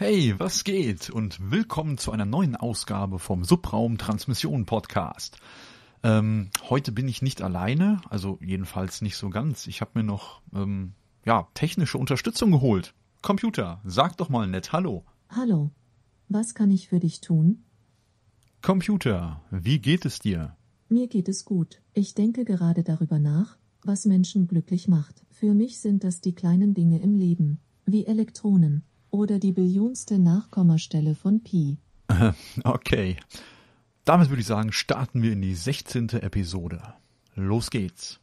Hey, was geht? Und willkommen zu einer neuen Ausgabe vom Subraum Transmission Podcast. Ähm, heute bin ich nicht alleine, also jedenfalls nicht so ganz. Ich habe mir noch ähm, ja, technische Unterstützung geholt. Computer, sag doch mal nett Hallo. Hallo, was kann ich für dich tun? Computer, wie geht es dir? Mir geht es gut. Ich denke gerade darüber nach, was Menschen glücklich macht. Für mich sind das die kleinen Dinge im Leben, wie Elektronen oder die billionste Nachkommastelle von Pi. Okay. Damit würde ich sagen, starten wir in die 16. Episode. Los geht's.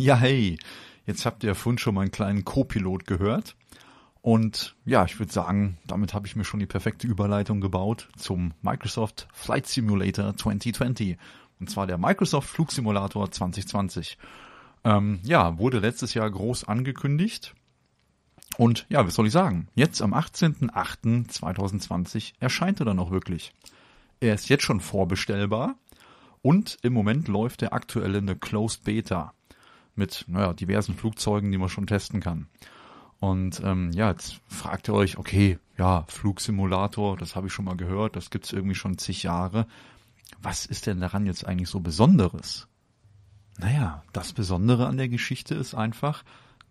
Ja, hey, jetzt habt ihr ja vorhin schon meinen kleinen Co-Pilot gehört. Und ja, ich würde sagen, damit habe ich mir schon die perfekte Überleitung gebaut zum Microsoft Flight Simulator 2020. Und zwar der Microsoft Flugsimulator 2020. Ähm, ja, wurde letztes Jahr groß angekündigt. Und ja, was soll ich sagen? Jetzt am 18.08.2020 erscheint er dann auch wirklich. Er ist jetzt schon vorbestellbar und im Moment läuft er aktuell in der Closed Beta mit naja, diversen Flugzeugen, die man schon testen kann. Und ähm, ja, jetzt fragt ihr euch, okay, ja, Flugsimulator, das habe ich schon mal gehört, das gibt es irgendwie schon zig Jahre. Was ist denn daran jetzt eigentlich so Besonderes? Naja, das Besondere an der Geschichte ist einfach,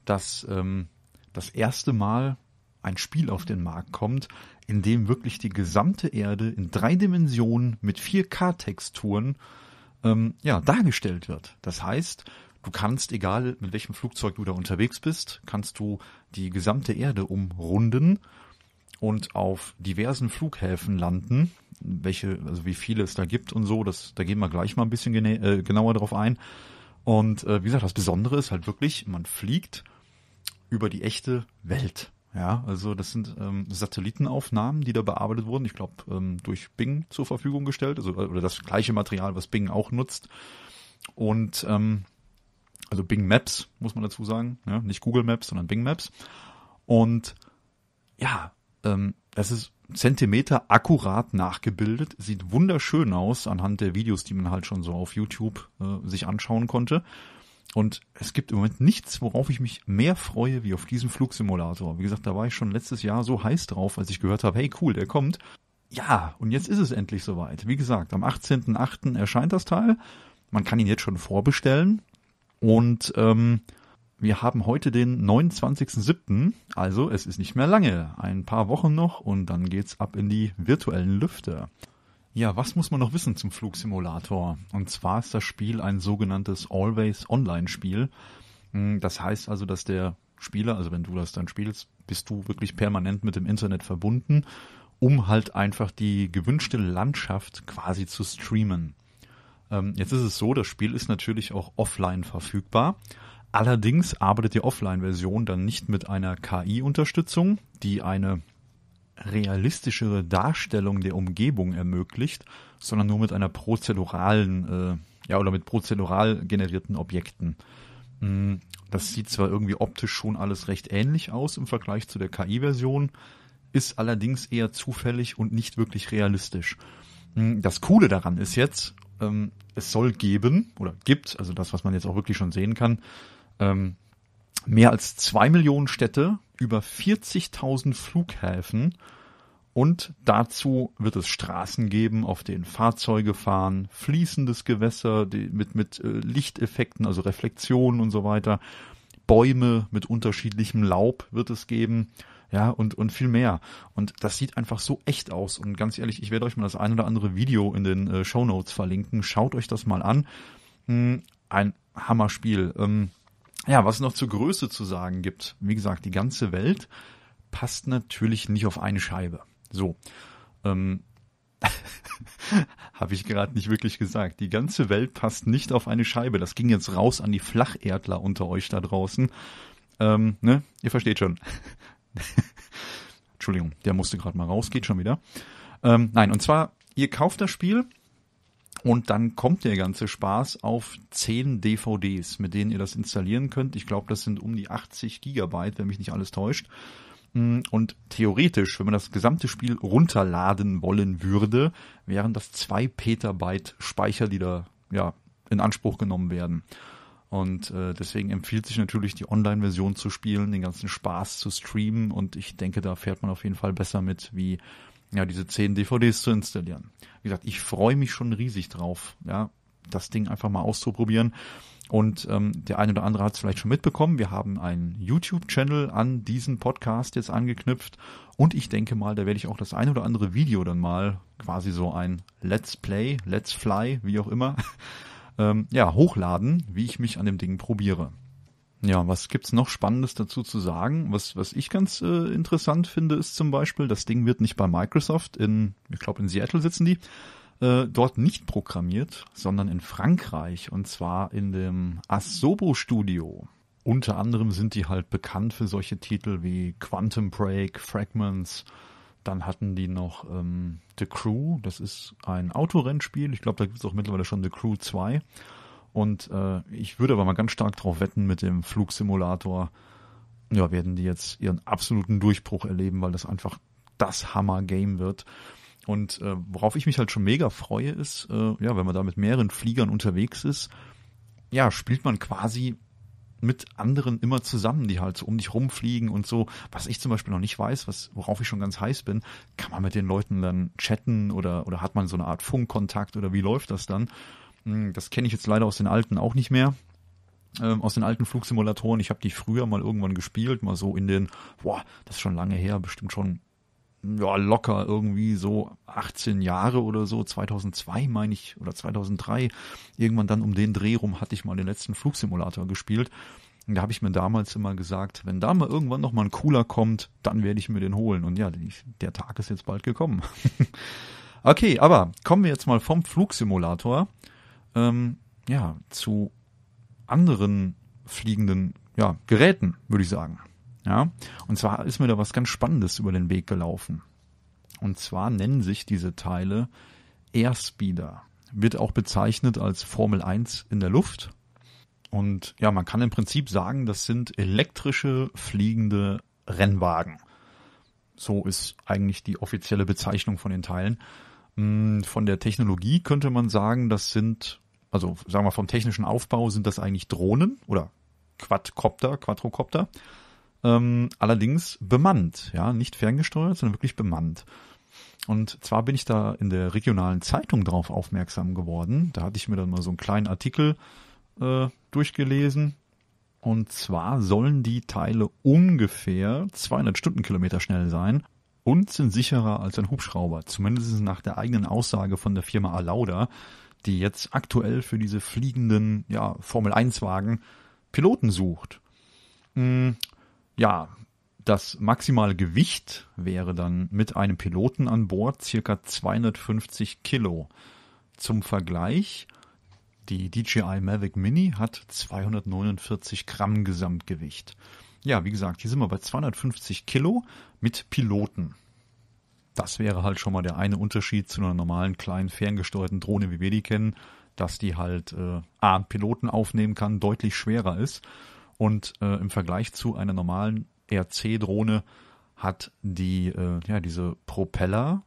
dass ähm, das erste Mal ein Spiel auf den Markt kommt, in dem wirklich die gesamte Erde in drei Dimensionen mit 4K-Texturen ähm, ja, dargestellt wird. Das heißt, Du kannst, egal mit welchem Flugzeug du da unterwegs bist, kannst du die gesamte Erde umrunden und auf diversen Flughäfen landen, welche, also wie viele es da gibt und so, das, da gehen wir gleich mal ein bisschen äh, genauer drauf ein. Und äh, wie gesagt, das Besondere ist halt wirklich, man fliegt über die echte Welt. Ja, also das sind ähm, Satellitenaufnahmen, die da bearbeitet wurden. Ich glaube, ähm, durch Bing zur Verfügung gestellt, also äh, oder das gleiche Material, was Bing auch nutzt. Und ähm, also Bing Maps, muss man dazu sagen, ja, ne? nicht Google Maps, sondern Bing Maps. Und ja, ähm, es ist Zentimeter akkurat nachgebildet, sieht wunderschön aus anhand der Videos, die man halt schon so auf YouTube äh, sich anschauen konnte. Und es gibt im Moment nichts, worauf ich mich mehr freue, wie auf diesen Flugsimulator. Wie gesagt, da war ich schon letztes Jahr so heiß drauf, als ich gehört habe, hey cool, der kommt. Ja, und jetzt ist es endlich soweit. Wie gesagt, am 18.08. erscheint das Teil. Man kann ihn jetzt schon vorbestellen. Und ähm, wir haben heute den 29.07., also es ist nicht mehr lange, ein paar Wochen noch und dann geht's ab in die virtuellen Lüfte. Ja, was muss man noch wissen zum Flugsimulator? Und zwar ist das Spiel ein sogenanntes Always Online Spiel. Hm, das heißt also, dass der Spieler, also wenn du das dann spielst, bist du wirklich permanent mit dem Internet verbunden, um halt einfach die gewünschte Landschaft quasi zu streamen. Ähm, jetzt ist es so, das Spiel ist natürlich auch offline verfügbar. Allerdings arbeitet die Offline-Version dann nicht mit einer KI-Unterstützung, die eine realistischere Darstellung der Umgebung ermöglicht, sondern nur mit einer prozeduralen, äh, ja, oder mit prozedural generierten Objekten. Mm, das sieht zwar irgendwie optisch schon alles recht ähnlich aus im Vergleich zu der KI-Version, ist allerdings eher zufällig und nicht wirklich realistisch. Mm, das Coole daran ist jetzt, ähm, es soll geben oder gibt, also das, was man jetzt auch wirklich schon sehen kann, ähm, mehr als zwei Millionen Städte, über 40.000 Flughäfen und dazu wird es Straßen geben, auf denen Fahrzeuge fahren, fließendes Gewässer mit, mit äh, Lichteffekten, also Reflexionen und so weiter, Bäume mit unterschiedlichem Laub wird es geben ja, und, und viel mehr. Und das sieht einfach so echt aus. Und ganz ehrlich, ich werde euch mal das ein oder andere Video in den äh, Show Notes verlinken. Schaut euch das mal an. Hm, ein Hammerspiel. Ähm, ja, was noch zur Größe zu sagen gibt. Wie gesagt, die ganze Welt passt natürlich nicht auf eine Scheibe. So. Ähm, Habe ich gerade nicht wirklich gesagt. Die ganze Welt passt nicht auf eine Scheibe. Das ging jetzt raus an die Flacherdler unter euch da draußen. Ähm, ne? Ihr versteht schon. Entschuldigung, der musste gerade mal raus, geht schon wieder. Ähm, nein, und zwar, ihr kauft das Spiel und dann kommt der ganze Spaß auf 10 DVDs, mit denen ihr das installieren könnt. Ich glaube, das sind um die 80 Gigabyte, wenn mich nicht alles täuscht. Mm, und theoretisch, wenn man das gesamte Spiel runterladen wollen würde, wären das 2 Petabyte Speicher, die da ja, in Anspruch genommen werden. Und äh, deswegen empfiehlt sich natürlich die Online-Version zu spielen, den ganzen Spaß zu streamen und ich denke, da fährt man auf jeden Fall besser mit, wie ja, diese zehn DVDs zu installieren. Wie gesagt, ich freue mich schon riesig drauf, ja, das Ding einfach mal auszuprobieren. Und ähm, der eine oder andere hat es vielleicht schon mitbekommen. Wir haben einen YouTube-Channel an diesen Podcast jetzt angeknüpft. Und ich denke mal, da werde ich auch das ein oder andere Video dann mal quasi so ein Let's Play, Let's Fly, wie auch immer, ähm, ja, hochladen, wie ich mich an dem Ding probiere. Ja, was gibt's noch Spannendes dazu zu sagen? Was, was ich ganz äh, interessant finde, ist zum Beispiel, das Ding wird nicht bei Microsoft in, ich glaube in Seattle sitzen die, äh, dort nicht programmiert, sondern in Frankreich und zwar in dem Asobo Studio. Unter anderem sind die halt bekannt für solche Titel wie Quantum Break, Fragments, dann hatten die noch ähm, The Crew, das ist ein Autorennspiel. Ich glaube, da gibt es auch mittlerweile schon The Crew 2. Und äh, ich würde aber mal ganz stark darauf wetten, mit dem Flugsimulator ja, werden die jetzt ihren absoluten Durchbruch erleben, weil das einfach das Hammer-Game wird. Und äh, worauf ich mich halt schon mega freue, ist, äh, ja, wenn man da mit mehreren Fliegern unterwegs ist, ja, spielt man quasi mit anderen immer zusammen, die halt so um dich rumfliegen und so. Was ich zum Beispiel noch nicht weiß, was, worauf ich schon ganz heiß bin, kann man mit den Leuten dann chatten oder, oder hat man so eine Art Funkkontakt oder wie läuft das dann? Hm, das kenne ich jetzt leider aus den alten auch nicht mehr. Ähm, aus den alten Flugsimulatoren. Ich habe die früher mal irgendwann gespielt, mal so in den, boah, das ist schon lange her, bestimmt schon ja, locker irgendwie so 18 Jahre oder so, 2002 meine ich, oder 2003, irgendwann dann um den Dreh rum hatte ich mal den letzten Flugsimulator gespielt. Und da habe ich mir damals immer gesagt, wenn da mal irgendwann noch mal ein cooler kommt, dann werde ich mir den holen. Und ja, der Tag ist jetzt bald gekommen. okay, aber kommen wir jetzt mal vom Flugsimulator ähm, ja, zu anderen fliegenden ja, Geräten, würde ich sagen. Ja? Und zwar ist mir da was ganz Spannendes über den Weg gelaufen. Und zwar nennen sich diese Teile Airspeeder. Wird auch bezeichnet als Formel 1 in der Luft. Und ja, man kann im Prinzip sagen, das sind elektrische fliegende Rennwagen. So ist eigentlich die offizielle Bezeichnung von den Teilen. Hm, von der Technologie könnte man sagen, das sind, also sagen wir vom technischen Aufbau sind das eigentlich Drohnen oder Quadcopter, Quadrocopter ähm, allerdings bemannt, ja, nicht ferngesteuert, sondern wirklich bemannt. Und zwar bin ich da in der regionalen Zeitung drauf aufmerksam geworden. Da hatte ich mir dann mal so einen kleinen Artikel äh, durchgelesen. Und zwar sollen die Teile ungefähr 200 Stundenkilometer schnell sein und sind sicherer als ein Hubschrauber. Zumindest nach der eigenen Aussage von der Firma Alauda, die jetzt aktuell für diese fliegenden ja, Formel-1-Wagen Piloten sucht. Hm, ja, das maximale Gewicht wäre dann mit einem Piloten an Bord circa 250 Kilo. Zum Vergleich, die DJI Mavic Mini hat 249 Gramm Gesamtgewicht. Ja, wie gesagt, hier sind wir bei 250 Kilo mit Piloten. Das wäre halt schon mal der eine Unterschied zu einer normalen kleinen ferngesteuerten Drohne, wie wir die kennen, dass die halt äh, A, Piloten aufnehmen kann, deutlich schwerer ist und äh, im Vergleich zu einer normalen RC-Drohne hat die, äh, ja, diese Propeller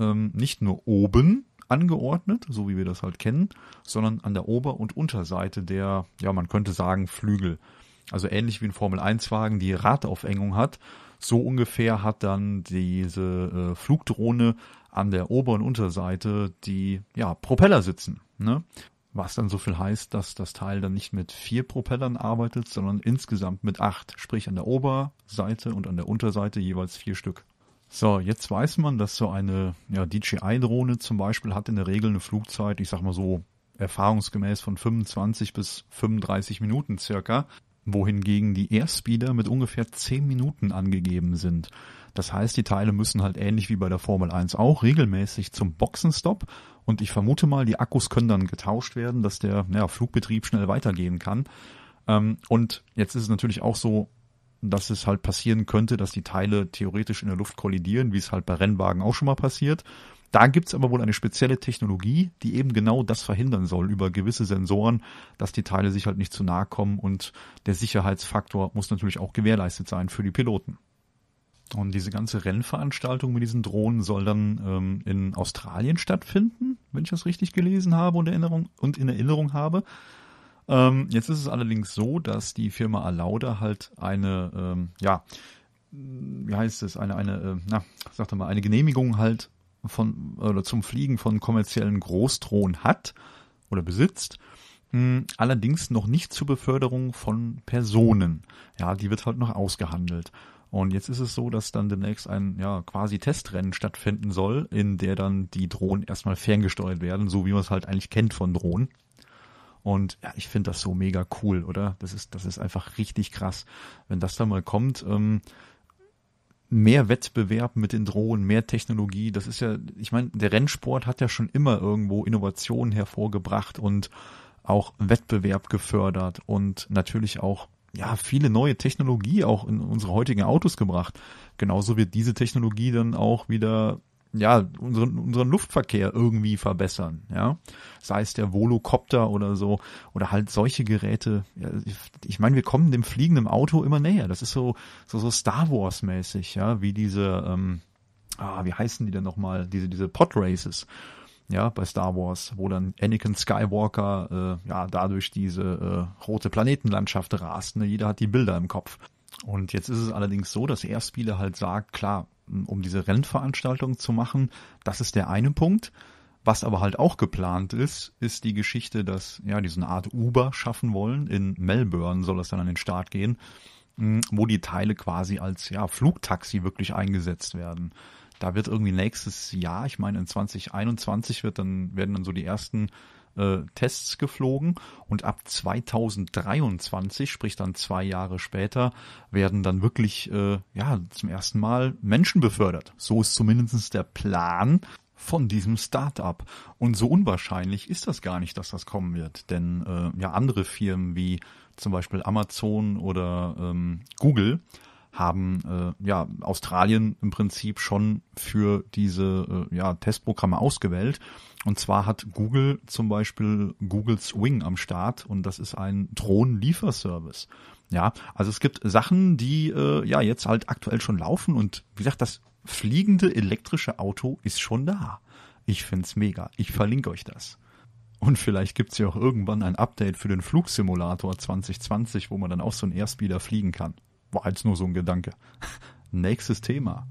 ähm, nicht nur oben angeordnet, so wie wir das halt kennen, sondern an der Ober- und Unterseite der, ja, man könnte sagen, Flügel. Also ähnlich wie ein Formel-1-Wagen die Radaufengung hat, so ungefähr hat dann diese äh, Flugdrohne an der Ober- und Unterseite die ja, Propeller sitzen. Ne? Was dann so viel heißt, dass das Teil dann nicht mit vier Propellern arbeitet, sondern insgesamt mit acht. Sprich an der Oberseite und an der Unterseite jeweils vier Stück. So, jetzt weiß man, dass so eine ja, DJI-Drohne zum Beispiel hat in der Regel eine Flugzeit, ich sag mal so erfahrungsgemäß von 25 bis 35 Minuten circa, wohingegen die Airspeeder mit ungefähr 10 Minuten angegeben sind. Das heißt, die Teile müssen halt ähnlich wie bei der Formel 1 auch regelmäßig zum Boxenstopp. Und ich vermute mal, die Akkus können dann getauscht werden, dass der naja, Flugbetrieb schnell weitergehen kann. Ähm, und jetzt ist es natürlich auch so, dass es halt passieren könnte, dass die Teile theoretisch in der Luft kollidieren, wie es halt bei Rennwagen auch schon mal passiert. Da gibt's aber wohl eine spezielle Technologie, die eben genau das verhindern soll über gewisse Sensoren, dass die Teile sich halt nicht zu nahe kommen und der Sicherheitsfaktor muss natürlich auch gewährleistet sein für die Piloten. Und diese ganze Rennveranstaltung mit diesen Drohnen soll dann ähm, in Australien stattfinden, wenn ich das richtig gelesen habe und, Erinnerung, und in Erinnerung habe. Ähm, jetzt ist es allerdings so, dass die Firma Alauda halt eine, ähm, ja, wie heißt es, eine, eine, äh, na, sagte mal, eine Genehmigung halt von oder zum Fliegen von kommerziellen Großdrohnen hat oder besitzt hm, allerdings noch nicht zur Beförderung von Personen. Ja, die wird halt noch ausgehandelt. Und jetzt ist es so, dass dann demnächst ein ja quasi Testrennen stattfinden soll, in der dann die Drohnen erstmal ferngesteuert werden, so wie man es halt eigentlich kennt von Drohnen. Und ja, ich finde das so mega cool, oder? Das ist, das ist einfach richtig krass. Wenn das dann mal kommt, ähm, mehr Wettbewerb mit den Drohnen, mehr Technologie, das ist ja, ich meine, der Rennsport hat ja schon immer irgendwo Innovationen hervorgebracht und auch Wettbewerb gefördert und natürlich auch ja, viele neue Technologie auch in unsere heutigen Autos gebracht. Genauso wird diese Technologie dann auch wieder ja, unseren, unseren Luftverkehr irgendwie verbessern, ja. Sei es der Volocopter oder so, oder halt solche Geräte. Ja, ich, ich meine, wir kommen dem fliegenden Auto immer näher. Das ist so, so, so Star Wars mäßig, ja, wie diese, ähm, ah, wie heißen die denn nochmal? Diese, diese Pod Races ja, bei Star Wars, wo dann Anakin Skywalker äh, ja dadurch diese äh, rote Planetenlandschaft rast. Ne? Jeder hat die Bilder im Kopf. Und jetzt ist es allerdings so, dass er Spiele halt sagt, klar, um diese Rennveranstaltung zu machen, das ist der eine Punkt. Was aber halt auch geplant ist, ist die Geschichte, dass ja diese Art Uber schaffen wollen. In Melbourne soll das dann an den Start gehen, wo die Teile quasi als ja Flugtaxi wirklich eingesetzt werden da wird irgendwie nächstes Jahr, ich meine in 2021 wird dann, werden dann so die ersten äh, Tests geflogen und ab 2023, sprich dann zwei Jahre später, werden dann wirklich äh, ja zum ersten Mal Menschen befördert. So ist zumindestens der Plan von diesem Start-up. Und so unwahrscheinlich ist das gar nicht, dass das kommen wird. Denn äh, ja, andere Firmen wie zum Beispiel Amazon oder ähm, Google haben äh, ja Australien im Prinzip schon für diese äh, ja, Testprogramme ausgewählt. Und zwar hat Google zum Beispiel Google Swing am Start und das ist ein Drohnenlieferservice. Ja, also es gibt Sachen, die äh, ja jetzt halt aktuell schon laufen und wie gesagt, das fliegende elektrische Auto ist schon da. Ich find's mega. Ich verlinke euch das. Und vielleicht gibt's ja auch irgendwann ein Update für den Flugsimulator 2020, wo man dann auch so ein Airspeeder fliegen kann. War jetzt nur so ein Gedanke. Nächstes Thema.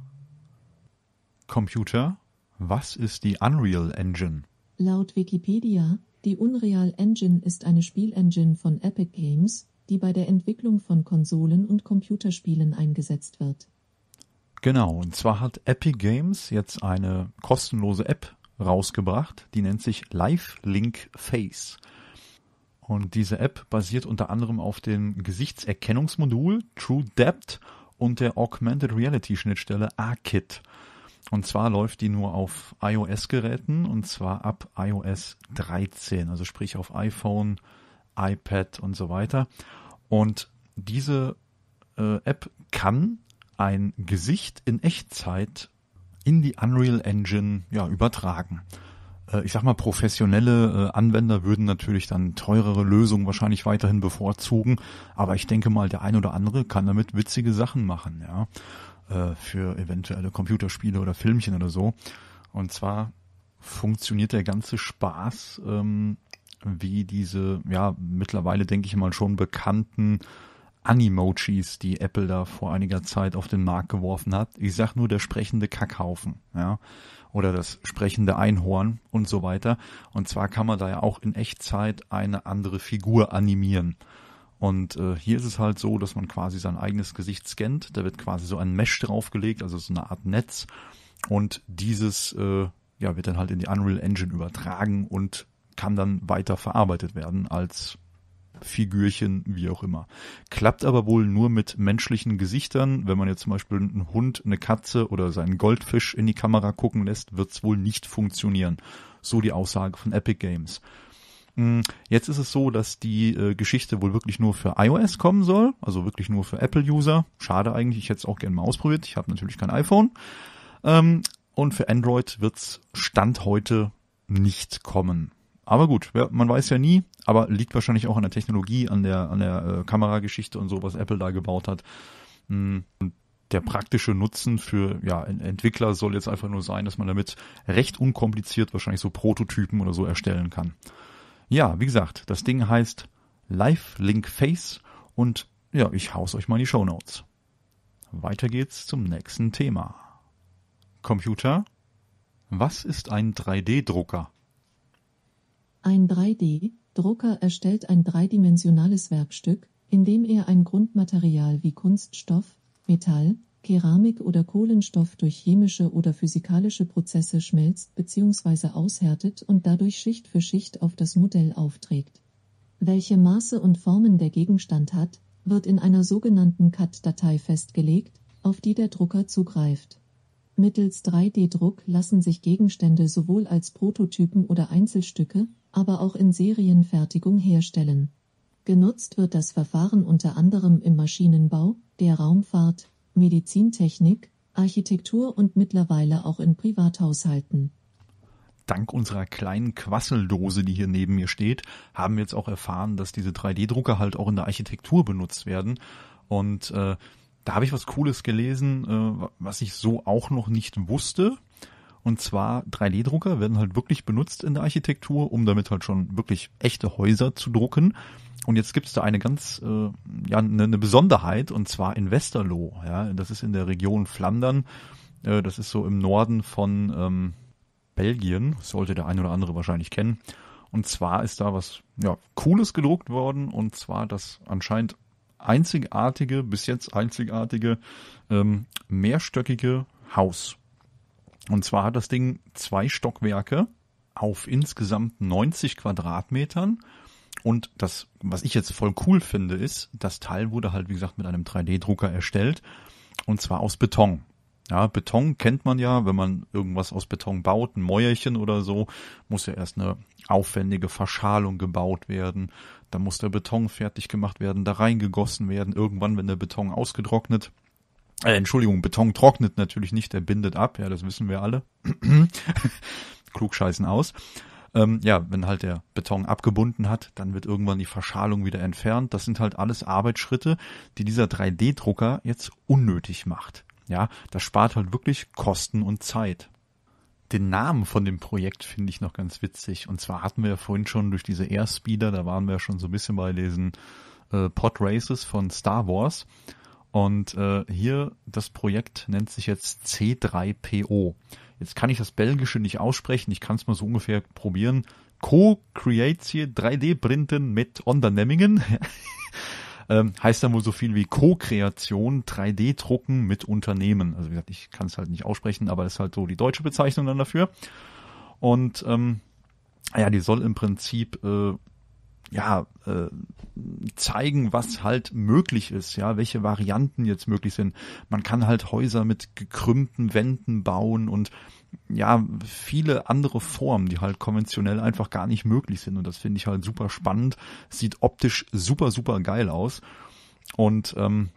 Computer, was ist die Unreal Engine? Laut Wikipedia, die Unreal Engine ist eine Spielengine von Epic Games, die bei der Entwicklung von Konsolen und Computerspielen eingesetzt wird. Genau, und zwar hat Epic Games jetzt eine kostenlose App rausgebracht, die nennt sich Live Link Face. Und diese App basiert unter anderem auf dem Gesichtserkennungsmodul True Depth und der Augmented Reality Schnittstelle ARKit. Und zwar läuft die nur auf iOS-Geräten und zwar ab iOS 13, also sprich auf iPhone, iPad und so weiter. Und diese äh, App kann ein Gesicht in Echtzeit in die Unreal Engine ja, übertragen. Äh, ich sag mal, professionelle äh, Anwender würden natürlich dann teurere Lösungen wahrscheinlich weiterhin bevorzugen, aber ich denke mal, der ein oder andere kann damit witzige Sachen machen, ja, äh, für eventuelle Computerspiele oder Filmchen oder so. Und zwar funktioniert der ganze Spaß ähm, wie diese, ja, mittlerweile denke ich mal schon bekannten Animojis, die Apple da vor einiger Zeit auf den Markt geworfen hat. Ich sag nur der sprechende Kackhaufen, ja oder das sprechende Einhorn und so weiter. Und zwar kann man da ja auch in Echtzeit eine andere Figur animieren. Und äh, hier ist es halt so, dass man quasi sein eigenes Gesicht scannt. Da wird quasi so ein Mesh draufgelegt, also so eine Art Netz. Und dieses äh, ja, wird dann halt in die Unreal Engine übertragen und kann dann weiter verarbeitet werden als Figürchen, wie auch immer. Klappt aber wohl nur mit menschlichen Gesichtern. Wenn man jetzt zum Beispiel einen Hund, eine Katze oder seinen Goldfisch in die Kamera gucken lässt, wird es wohl nicht funktionieren. So die Aussage von Epic Games. Hm, jetzt ist es so, dass die äh, Geschichte wohl wirklich nur für iOS kommen soll, also wirklich nur für Apple-User. Schade eigentlich, ich hätte es auch gerne mal ausprobiert. Ich habe natürlich kein iPhone. Ähm, und für Android wird es Stand heute nicht kommen. Aber gut, ja, man weiß ja nie, aber liegt wahrscheinlich auch an der Technologie, an der, an der äh, Kamerageschichte und so, was Apple da gebaut hat. Hm, und der praktische Nutzen für ja, Entwickler soll jetzt einfach nur sein, dass man damit recht unkompliziert wahrscheinlich so Prototypen oder so erstellen kann. Ja, wie gesagt, das Ding heißt Live Link Face und ja, ich hau's euch mal in die Show Notes. Weiter geht's zum nächsten Thema. Computer? Was ist ein 3D-Drucker? Ein 3D-Drucker erstellt ein dreidimensionales Werkstück, indem er ein Grundmaterial wie Kunststoff, Metall, Keramik oder Kohlenstoff durch chemische oder physikalische Prozesse schmelzt bzw. aushärtet und dadurch Schicht für Schicht auf das Modell aufträgt. Welche Maße und Formen der Gegenstand hat, wird in einer sogenannten CAD-Datei festgelegt, auf die der Drucker zugreift. Mittels 3D-Druck lassen sich Gegenstände sowohl als Prototypen oder Einzelstücke, aber auch in Serienfertigung herstellen. Genutzt wird das Verfahren unter anderem im Maschinenbau, der Raumfahrt, Medizintechnik, Architektur und mittlerweile auch in Privathaushalten. Dank unserer kleinen Quasseldose, die hier neben mir steht, haben wir jetzt auch erfahren, dass diese 3D-Drucker halt auch in der Architektur benutzt werden. Und äh, da habe ich was Cooles gelesen, äh, was ich so auch noch nicht wusste. Und zwar 3D-Drucker werden halt wirklich benutzt in der Architektur, um damit halt schon wirklich echte Häuser zu drucken. Und jetzt gibt es da eine ganz, äh, ja, eine, eine Besonderheit, und zwar in Westerlo. Ja, das ist in der Region Flandern. Äh, das ist so im Norden von ähm, Belgien. sollte der ein oder andere wahrscheinlich kennen. Und zwar ist da was ja, Cooles gedruckt worden, und zwar das anscheinend einzigartige, bis jetzt einzigartige, ähm, mehrstöckige Haus. Und zwar hat das Ding zwei Stockwerke auf insgesamt 90 Quadratmetern. Und das, was ich jetzt voll cool finde, ist, das Teil wurde halt, wie gesagt, mit einem 3D-Drucker erstellt. Und zwar aus Beton. Ja, Beton kennt man ja, wenn man irgendwas aus Beton baut, ein Mäuerchen oder so, muss ja erst eine aufwendige Verschalung gebaut werden. Dann muss der Beton fertig gemacht werden, da reingegossen werden. Irgendwann, wenn der Beton ausgetrocknet, äh, Entschuldigung, Beton trocknet natürlich nicht, der bindet ab, ja, das wissen wir alle. Klugscheißen aus. Ähm, ja, wenn halt der Beton abgebunden hat, dann wird irgendwann die Verschalung wieder entfernt. Das sind halt alles Arbeitsschritte, die dieser 3D-Drucker jetzt unnötig macht. Ja, das spart halt wirklich Kosten und Zeit. Den Namen von dem Projekt finde ich noch ganz witzig. Und zwar hatten wir ja vorhin schon durch diese Airspeeder, da waren wir ja schon so ein bisschen bei diesen äh, Pod Races von Star Wars. Und äh, hier das Projekt nennt sich jetzt C3PO. Jetzt kann ich das Belgische nicht aussprechen, ich kann es mal so ungefähr probieren. Co-Creatie 3D-Printen mit Unternehmingen. ähm, heißt dann wohl so viel wie Co-Kreation 3D-Drucken mit Unternehmen. Also wie gesagt, ich kann es halt nicht aussprechen, aber das ist halt so die deutsche Bezeichnung dann dafür. Und ähm, ja, die soll im Prinzip äh, ja, äh, zeigen, was halt möglich ist, ja, welche Varianten jetzt möglich sind. Man kann halt Häuser mit gekrümmten Wänden bauen und ja, viele andere Formen, die halt konventionell einfach gar nicht möglich sind. Und das finde ich halt super spannend. Sieht optisch super, super geil aus. Und ähm,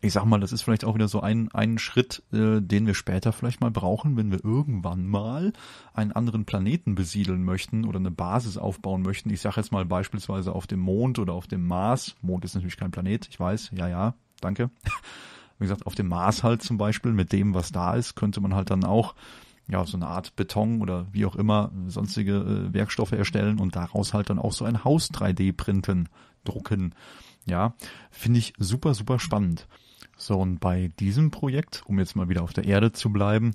ich sag mal, das ist vielleicht auch wieder so ein, ein Schritt, äh, den wir später vielleicht mal brauchen, wenn wir irgendwann mal einen anderen Planeten besiedeln möchten oder eine Basis aufbauen möchten. Ich sage jetzt mal beispielsweise auf dem Mond oder auf dem Mars. Mond ist natürlich kein Planet, ich weiß, ja, ja, danke. Wie gesagt, auf dem Mars halt zum Beispiel, mit dem, was da ist, könnte man halt dann auch ja, so eine Art Beton oder wie auch immer sonstige äh, Werkstoffe erstellen und daraus halt dann auch so ein Haus 3D printen, drucken. Ja, finde ich super, super spannend. So, und bei diesem Projekt, um jetzt mal wieder auf der Erde zu bleiben,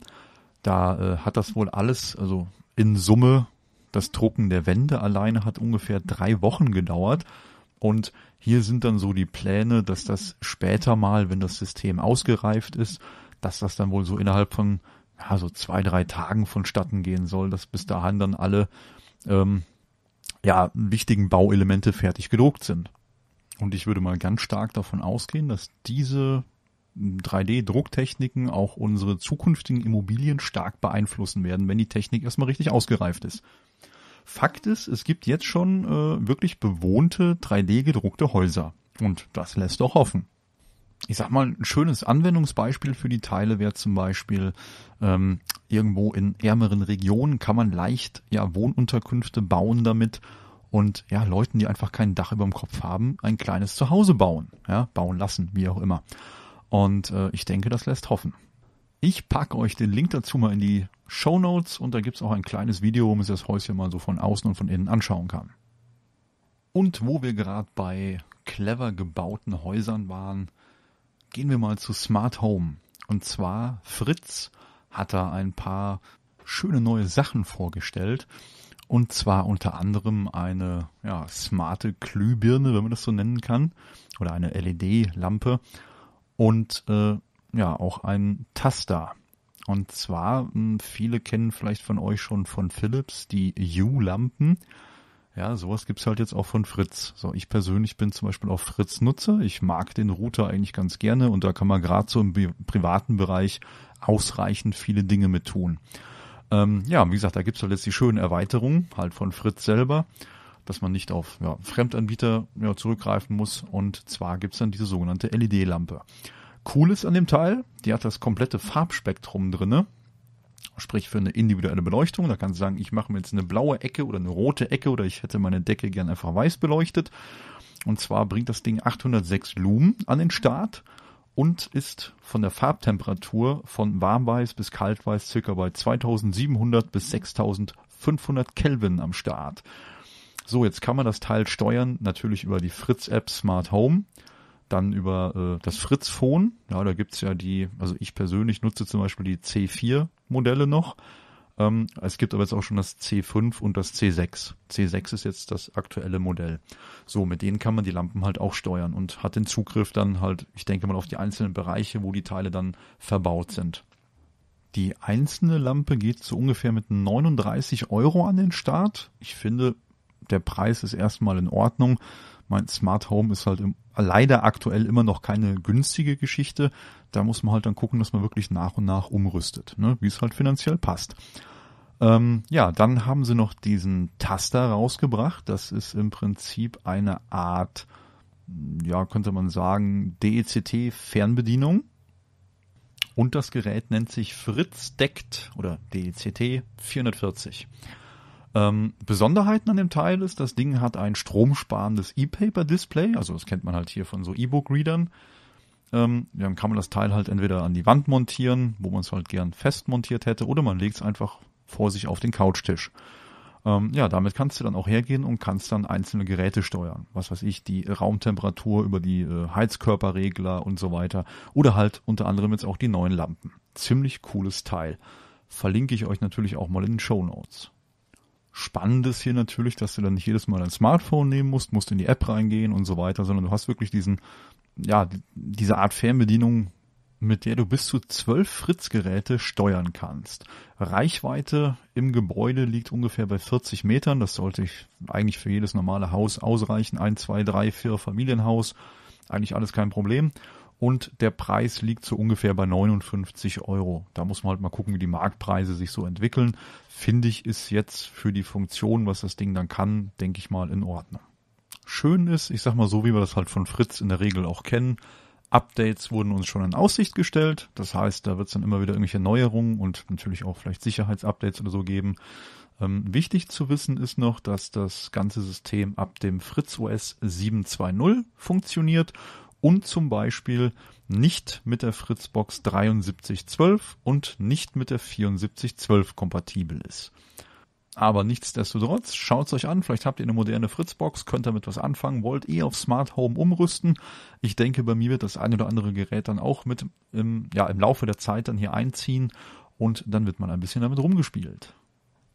da äh, hat das wohl alles, also in Summe, das Drucken der Wände alleine hat ungefähr drei Wochen gedauert. Und hier sind dann so die Pläne, dass das später mal, wenn das System ausgereift ist, dass das dann wohl so innerhalb von ja, so zwei, drei Tagen vonstatten gehen soll, dass bis dahin dann alle ähm, ja, wichtigen Bauelemente fertig gedruckt sind. Und ich würde mal ganz stark davon ausgehen, dass diese 3D-Drucktechniken auch unsere zukünftigen Immobilien stark beeinflussen werden, wenn die Technik erstmal richtig ausgereift ist. Fakt ist, es gibt jetzt schon äh, wirklich bewohnte 3D-gedruckte Häuser. Und das lässt doch hoffen. Ich sag mal, ein schönes Anwendungsbeispiel für die Teile wäre zum Beispiel ähm, irgendwo in ärmeren Regionen kann man leicht ja Wohnunterkünfte bauen damit und ja, Leuten, die einfach kein Dach über dem Kopf haben, ein kleines Zuhause bauen, ja, bauen lassen, wie auch immer. Und äh, ich denke, das lässt hoffen. Ich packe euch den Link dazu mal in die Show Notes und da gibt's auch ein kleines Video, wo man sich das Häuschen mal so von außen und von innen anschauen kann. Und wo wir gerade bei clever gebauten Häusern waren, gehen wir mal zu Smart Home. Und zwar Fritz hat da ein paar schöne neue Sachen vorgestellt. Und zwar unter anderem eine ja, smarte Glühbirne, wenn man das so nennen kann, oder eine LED-Lampe und äh, ja auch ein Taster. Und zwar, hm, viele kennen vielleicht von euch schon von Philips die U-Lampen. Ja, sowas gibt's halt jetzt auch von Fritz. So, ich persönlich bin zum Beispiel auch Fritz-Nutzer. Ich mag den Router eigentlich ganz gerne und da kann man gerade so im privaten Bereich ausreichend viele Dinge mit tun. Ähm, ja, wie gesagt, da gibt's halt jetzt die schönen Erweiterungen, halt von Fritz selber, dass man nicht auf ja, Fremdanbieter ja, zurückgreifen muss. Und zwar gibt's dann diese sogenannte LED-Lampe. Cool ist an dem Teil, die hat das komplette Farbspektrum drinne. Sprich für eine individuelle Beleuchtung. Da kannst du sagen, ich mache mir jetzt eine blaue Ecke oder eine rote Ecke oder ich hätte meine Decke gern einfach weiß beleuchtet. Und zwar bringt das Ding 806 Lumen an den Start und ist von der Farbtemperatur von warmweiß bis kaltweiß circa bei 2700 bis 6500 Kelvin am Start. So, jetzt kann man das Teil steuern, natürlich über die Fritz-App Smart Home, dann über äh, das Fritz-Phone. Ja, da gibt's ja die, also ich persönlich nutze zum Beispiel die C4-Modelle noch. Ähm, es gibt aber jetzt auch schon das C5 und das C6. C6 ist jetzt das aktuelle Modell. So, mit denen kann man die Lampen halt auch steuern und hat den Zugriff dann halt, ich denke mal, auf die einzelnen Bereiche, wo die Teile dann verbaut sind. Die einzelne Lampe geht so ungefähr mit 39 Euro an den Start. Ich finde, der Preis ist erstmal in Ordnung mein Smart Home ist halt im, leider aktuell immer noch keine günstige Geschichte. Da muss man halt dann gucken, dass man wirklich nach und nach umrüstet, ne? wie es halt finanziell passt. Ähm, ja, dann haben sie noch diesen Taster rausgebracht. Das ist im Prinzip eine Art, ja, könnte man sagen, DECT-Fernbedienung. Und das Gerät nennt sich Fritz Deckt oder e DECT 440. Ähm, Besonderheiten an dem Teil ist, das Ding hat ein stromsparendes E-Paper-Display, also das kennt man halt hier von so E-Book-Readern. Ähm, dann kann man das Teil halt entweder an die Wand montieren, wo man es halt gern fest montiert hätte, oder man legt es einfach vor sich auf den Couchtisch. Ähm, ja, damit kannst du dann auch hergehen und kannst dann einzelne Geräte steuern. Was weiß ich, die Raumtemperatur über die äh, Heizkörperregler und so weiter. Oder halt unter anderem jetzt auch die neuen Lampen. Ziemlich cooles Teil. Verlinke ich euch natürlich auch mal in den Show Notes. Spannendes hier natürlich, dass du dann nicht jedes Mal dein Smartphone nehmen musst, musst in die App reingehen und so weiter, sondern du hast wirklich diesen, ja, diese Art Fernbedienung, mit der du bis zu zwölf Fritzgeräte steuern kannst. Reichweite im Gebäude liegt ungefähr bei 40 Metern. Das sollte ich eigentlich für jedes normale Haus ausreichen. Ein, zwei, drei, vier Familienhaus. Eigentlich alles kein Problem und der Preis liegt so ungefähr bei 59 Euro. Da muss man halt mal gucken, wie die Marktpreise sich so entwickeln. Finde ich, ist jetzt für die Funktion, was das Ding dann kann, denke ich mal in Ordnung. Schön ist, ich sag mal so, wie wir das halt von Fritz in der Regel auch kennen, Updates wurden uns schon in Aussicht gestellt. Das heißt, da wird es dann immer wieder irgendwelche Neuerungen und natürlich auch vielleicht Sicherheitsupdates oder so geben. Ähm, wichtig zu wissen ist noch, dass das ganze System ab dem Fritz OS 7.2.0 funktioniert und zum Beispiel nicht mit der Fritzbox 7312 und nicht mit der 7412 kompatibel ist. Aber nichtsdestotrotz, schaut's euch an. Vielleicht habt ihr eine moderne Fritzbox, könnt damit was anfangen, wollt eh auf Smart Home umrüsten. Ich denke, bei mir wird das eine oder andere Gerät dann auch mit im, ja, im Laufe der Zeit dann hier einziehen und dann wird man ein bisschen damit rumgespielt.